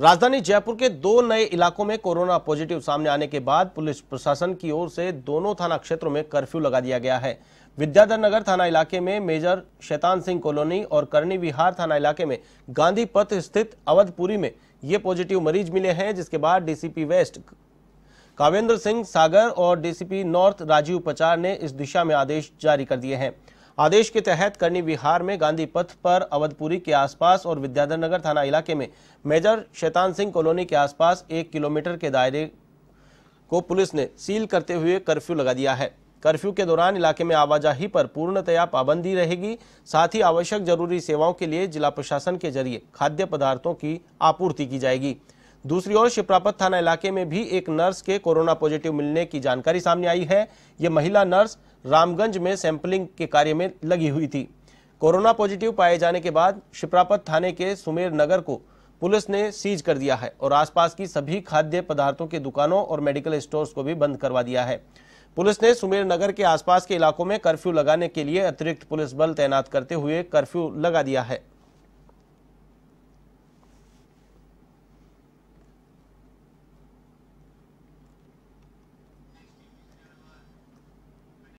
राजधानी जयपुर के दो नए इलाकों में कोरोना पॉजिटिव सामने आने के बाद पुलिस प्रशासन की ओर से दोनों थाना क्षेत्रों में कर्फ्यू लगा दिया गया है विद्याधर नगर थाना इलाके में मेजर शैतान सिंह कॉलोनी और करनी विहार थाना इलाके में गांधी पथ स्थित अवधपुरी में ये पॉजिटिव मरीज मिले हैं जिसके बाद डीसीपी वेस्ट कावेंद्र सिंह सागर और डीसीपी नॉर्थ राजीव पचार ने इस दिशा में आदेश जारी कर दिए हैं आदेश के तहत करनी विहार में गांधी पथ पर अवधपुरी के आसपास और विद्याधर नगर थाना इलाके में मेजर शैतान सिंह कॉलोनी के आसपास एक किलोमीटर के दायरे को पुलिस ने सील करते हुए कर्फ्यू लगा दिया है कर्फ्यू के दौरान इलाके में आवाजाही पर पूर्णतया पाबंदी रहेगी साथ ही आवश्यक जरूरी सेवाओं के लिए जिला प्रशासन के जरिए खाद्य पदार्थों की आपूर्ति की जाएगी दूसरी ओर शिप्रापत थाना इलाके में भी एक नर्स के कोरोना पॉजिटिव मिलने की जानकारी सामने आई है ये महिला नर्स रामगंज में सैंपलिंग के कार्य में लगी हुई थी कोरोना पॉजिटिव पाए जाने के बाद शिप्रापत थाने के सुमेर नगर को पुलिस ने सीज कर दिया है और आसपास की सभी खाद्य पदार्थों की दुकानों और मेडिकल स्टोर्स को भी बंद करवा दिया है पुलिस ने सुमेर नगर के आसपास के इलाकों में कर्फ्यू लगाने के लिए अतिरिक्त पुलिस बल तैनात करते हुए कर्फ्यू लगा दिया है